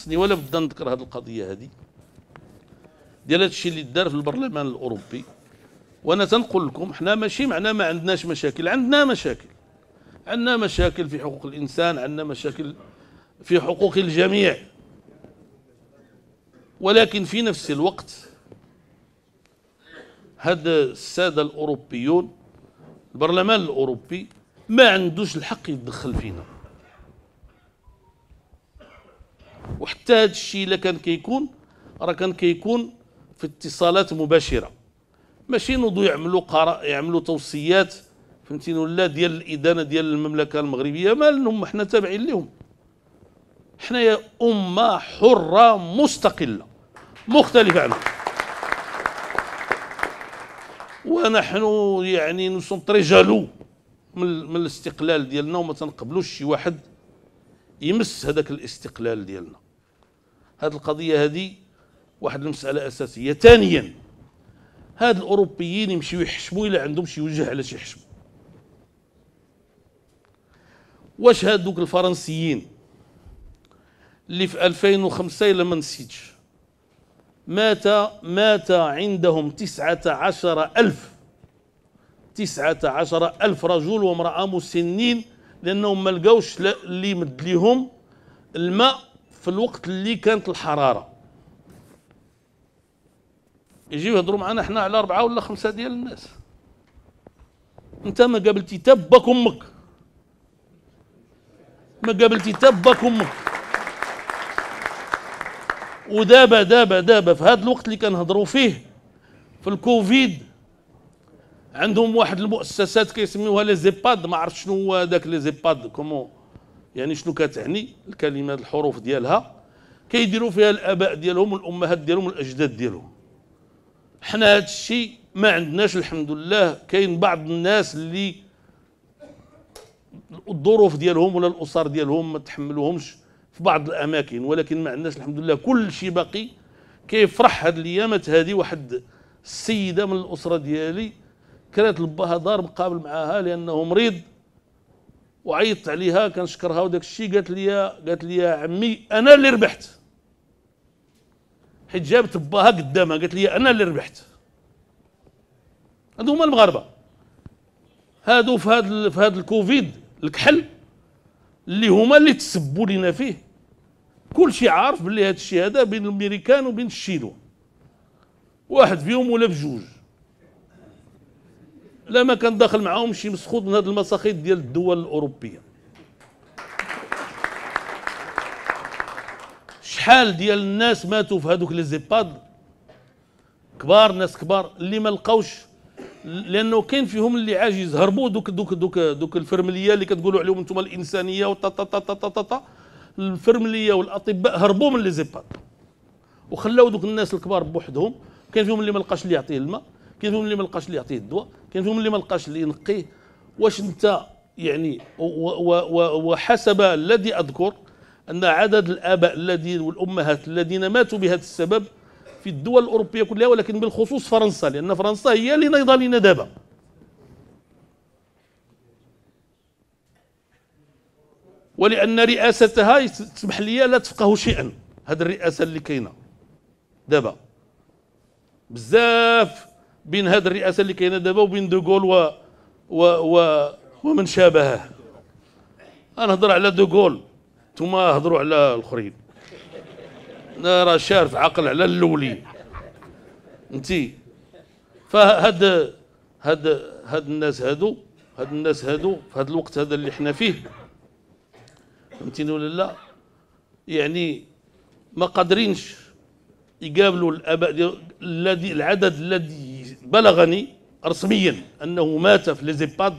خصني ولا بدا نذكر هذه القضيه هذه ديال هادشي اللي دار في البرلمان الاوروبي وانا تنقول لكم حنا ماشي معنا ما عندناش مشاكل عندنا مشاكل عندنا مشاكل في حقوق الانسان عندنا مشاكل في حقوق الجميع ولكن في نفس الوقت هاد الساده الاوروبيون البرلمان الاوروبي ما عندوش الحق يدخل فينا وحتى هذا الشيء الا كان كيكون راه كان كيكون في اتصالات مباشره ماشي نوضوا يعملوا قرار يعملوا توصيات فهمتيني ولا ديال الادانه ديال المملكه المغربيه مالهم حنا تابعين لهم حنايا امه حره مستقله مختلفه عنهم ونحن يعني نسون تري جالو من, من الاستقلال ديالنا وما تنقبلوش شي واحد يمس هذاك الاستقلال ديالنا هذه القضيه هذه واحد المساله اساسيه ثانيا هاد الاوروبيين يمشيو يحشموا الا عندهم شي وجه على شي يحشموا واش هادوك الفرنسيين اللي في 2005 الا ما نسيتش مات مات عندهم تسعة عشر ألف تسعة عشر ألف رجل وامرأة مسنين لأنهم ما لقاوش اللي يمد لهم الماء في الوقت اللي كانت الحراره يجيو يهضروا معنا حنا على اربعه ولا خمسه ديال الناس انت ما قابلتي تبك باك امك ما قابلتي تبك باك امك ودابا دابا دابا في هذا الوقت اللي كنهضروا فيه في الكوفيد عندهم واحد المؤسسات كيسميوها لي زيباد ما عرفت شنو هو هذاك لي زيباد كومون يعني شنو كتعني الكلمات الحروف ديالها كيديروا فيها الاباء ديالهم والامهات ديالهم والاجداد ديالهم حنا هذا الشيء ما عندناش الحمد لله كاين بعض الناس اللي الظروف ديالهم ولا الاسر ديالهم ما تحملوهمش في بعض الاماكن ولكن ما عندناش الحمد لله كل شيء باقي كيفرح هاد الايامات هذه واحد السيده من الاسره ديالي كانت لباها دار مقابل معاها لانه مريض وعيطت عليها كنشكرها وداك الشيء قالت لي قالت لي عمي انا اللي ربحت حيت جابت باها قدامها قالت لي انا اللي ربحت هادو هما المغاربه هادو في هاد في هاد الكوفيد الكحل اللي هما اللي تسبوا لنا فيه كل شيء عارف باللي هاد الشيء هذا بين الامريكان وبين الشينو واحد فيهم ولا بجوج لا ما كان داخل معاهم شي مسخوط من هاد المساخيط ديال الدول الاوروبيه شحال ديال الناس ماتوا في هذوك لي زيباد كبار ناس كبار اللي ما لقاوش لانه كاين فيهم اللي عاجز هربوا دوك دوك دوك دوك الفرمليه اللي كتقولوا عليهم انتم الانسانيه وطا طا طا طا طا طا الفرمليه والاطباء هربوا من لي زيباد وخلاو دوك الناس الكبار بوحدهم كاين فيهم اللي ما لقاش اللي يعطيه الماء كاين فيهم اللي ما لقاش اللي يعطيه الدواء كاين فيهم اللي ما لقاش اللي ينقيه واش انت يعني وحسب الذي اذكر ان عدد الاباء الذين والامهات الذين ماتوا بهذا السبب في الدول الاوروبيه كلها ولكن بالخصوص فرنسا لان فرنسا هي اللي نايضه لنا دابا ولان رئاستها تسمح لي لا تفقه شيئا هذه الرئاسه اللي كاينه دابا بزاف بين هذه الرئاسه اللي كاينه دابا وبين دوغول و, و, و ومن شابهه انا هضر على دوغول ثم هضروا على الاخرين راه شارف عقل على اللولي انت فهاد هاد هاد الناس هادو هاد الناس هادو في هاد الوقت هذا اللي حنا فيه فهمتيني ولا لا يعني ما قادرينش يقابلوا الاباء الذي العدد الذي بلغني رسميا انه مات في ليزيباد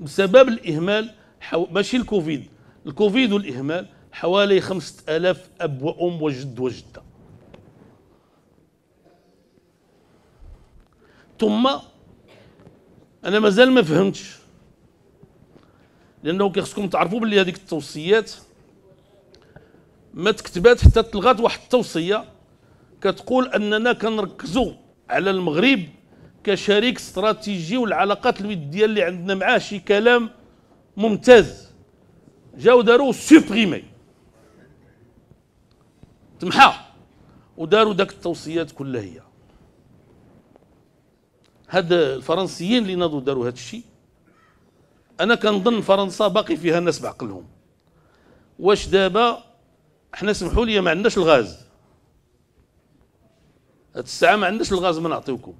بسبب الاهمال حو... ماشي الكوفيد الكوفيد والاهمال حوالي 5000 اب وام وجد وجده ثم انا مازال ما فهمتش لانه كيخصكم تعرفوا باللي هذيك التوصيات ما تكتبات حتى تلغات واحد التوصيه كتقول اننا كنركزوا على المغرب كشريك استراتيجي والعلاقات الوديه اللي عندنا معاه شي كلام ممتاز جاو داروا سوبريمي تمحى وداروا داك التوصيات كلها هي هاد الفرنسيين اللي ناضوا داروا هاد الشيء انا كنظن فرنسا باقي فيها الناس بعقلهم واش دابا حنا سمحوا لي ما عندناش الغاز هاد الساعه ما عندناش الغاز ما نعطيوكم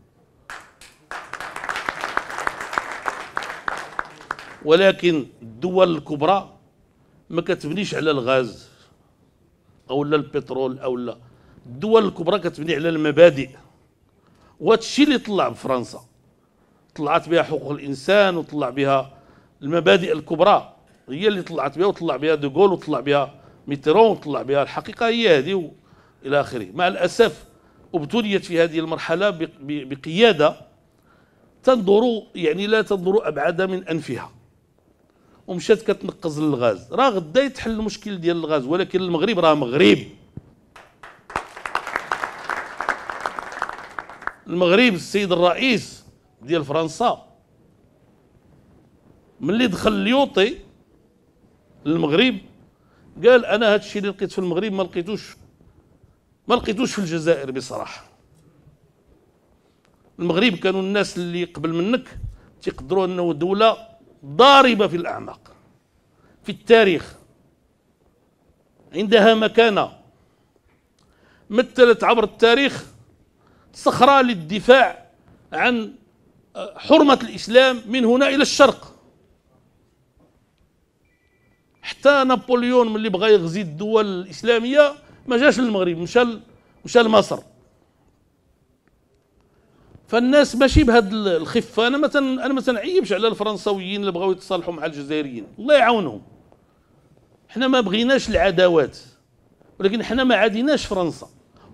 ولكن الدول الكبرى ما كتبنيش على الغاز او لا البترول او لا الدول الكبرى كتبني على المبادئ وهذا الشيء اللي طلع بفرنسا طلعت بها حقوق الانسان وطلع بها المبادئ الكبرى هي اللي طلعت بها وطلع بها دوغول وطلع بها ميترون وطلع بها الحقيقه هي هذه الى اخره مع الاسف ابتليت في هذه المرحله بقياده تنظر يعني لا تنظر ابعد من انفها ومشات كتنقز للغاز راه غدا يتحل المشكل ديال الغاز ولكن المغرب راه مغرب المغرب السيد الرئيس ديال فرنسا ملي دخل ليوطي للمغرب قال انا هذا الشيء اللي لقيت في المغرب ما لقيتوش ما لقيتوش في الجزائر بصراحه المغرب كانوا الناس اللي قبل منك تيقدروا انه دوله ضاربة في الأعماق في التاريخ عندها مكانة مثلت عبر التاريخ صخرة للدفاع عن آه، حرمة الإسلام من هنا إلى الشرق حتى نابليون ملي بغى يغزي الدول الإسلامية ما جاش للمغرب مشى مشى لمصر فالناس ماشي بهاد الخفه انا مثلا انا ما تنعيبش على الفرنساويين اللي بغاو يتصالحوا مع الجزائريين الله يعاونهم حنا ما بغيناش العداوات ولكن حنا ما عاديناش فرنسا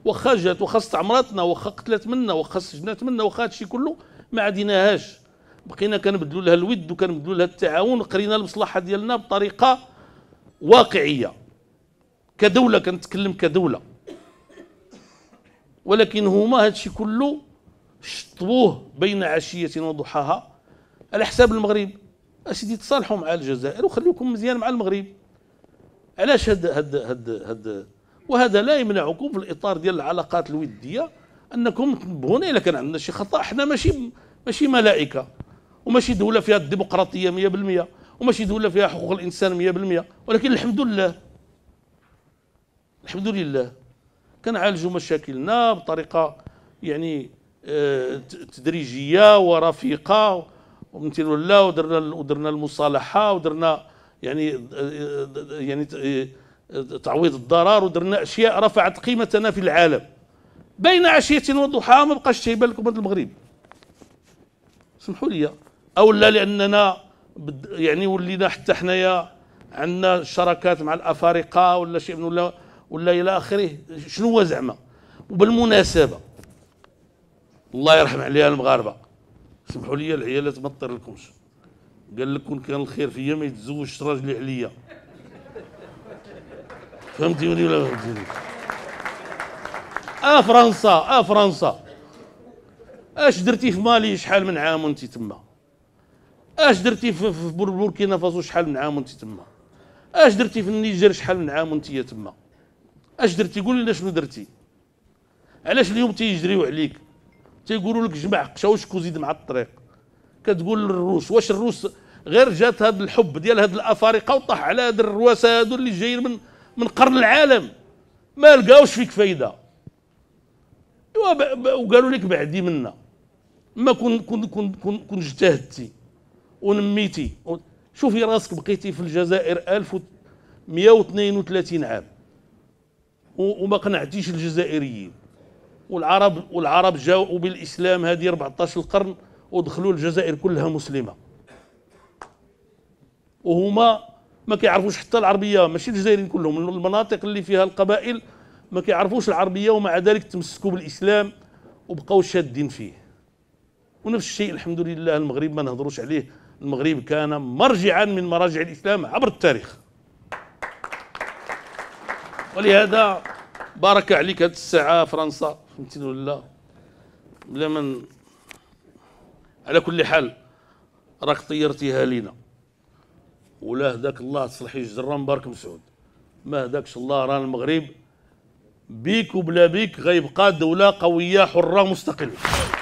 واخا جات واخا استعمرتنا واخا قتلت منا واخا سجنات منا واخا هادشي كله ما عاديناهاش بقينا كنبدلوا لها الود وكنبدلوا لها التعاون قرينا المصلحه ديالنا بطريقه واقعيه كدوله كنتكلم كدوله ولكن هما هادشي كله شطبوه بين عشية وضحاها على حساب المغرب اسيدي تصالحوا مع الجزائر وخليكم مزيان مع المغرب علاش هاد هاد هاد هاد وهذا لا يمنعكم في الاطار ديال العلاقات الوديه انكم تنبهونا الا كان عندنا شي خطا احنا ماشي ماشي ملائكه وماشي دوله فيها الديمقراطيه 100% وماشي دوله فيها حقوق الانسان 100% ولكن الحمد لله الحمد لله كنعالجوا مشاكلنا بطريقه يعني تدريجيه ورفيقه ومثل لا ودرنا ودرنا المصالحه ودرنا يعني يعني تعويض الضرر ودرنا اشياء رفعت قيمتنا في العالم بين عشيه وضحاها ما بقاش تيبان لكم هذا المغرب سمحوا لي او لا لاننا يعني ولينا حتى حنايا عندنا شراكات مع الافارقه ولا شيء ولا ولا الى اخره شنو هو زعما وبالمناسبه الله يرحم عليها المغاربه سمحوا لي العيالات ما تطير لكمش قال لك كون كان الخير فيا ما يتزوجش راجلي عليا فهمتيني ولا ما فهمتيني اه فرنسا اه فرنسا اش درتي في مالي شحال من عام وانت تما اش درتي في بوركينا فاسو شحال من عام وانت تما اش درتي في النيجر شحال من عام وانت تما اش درتي قول لنا شنو درتي علاش اليوم تيجريو عليك تيقولوا لك جمع قشاوشك وزيد مع الطريق كتقول للروس واش الروس غير جات هذا الحب ديال هاد الافارقه وطاح على هاد الرواسه هادو اللي جايين من من قرن العالم ما لقاوش فيك فايده وقالوا لك بعدي منا ما كون كون كون كون, كون اجتهدتي ونميتي شوفي راسك بقيتي في الجزائر 1132 عام وما قنعتيش الجزائريين والعرب والعرب جاؤوا بالاسلام هذه 14 قرن ودخلوا الجزائر كلها مسلمه وهما ما كيعرفوش حتى العربيه ماشي الجزائريين كلهم المناطق اللي فيها القبائل ما كيعرفوش العربيه ومع ذلك تمسكوا بالاسلام وبقاو شادين فيه ونفس الشيء الحمد لله المغرب ما نهضروش عليه المغرب كان مرجعا من مراجع الاسلام عبر التاريخ ولهذا بارك عليك هذه الساعه فرنسا فهمتيني ولا بلا من على كل حال راك طيرتيها لينا ولا هداك الله تصلح الجره مبارك مسعود ما هداكش الله راه المغرب بيك وبلا بيك غيبقى دوله قويه حره مستقله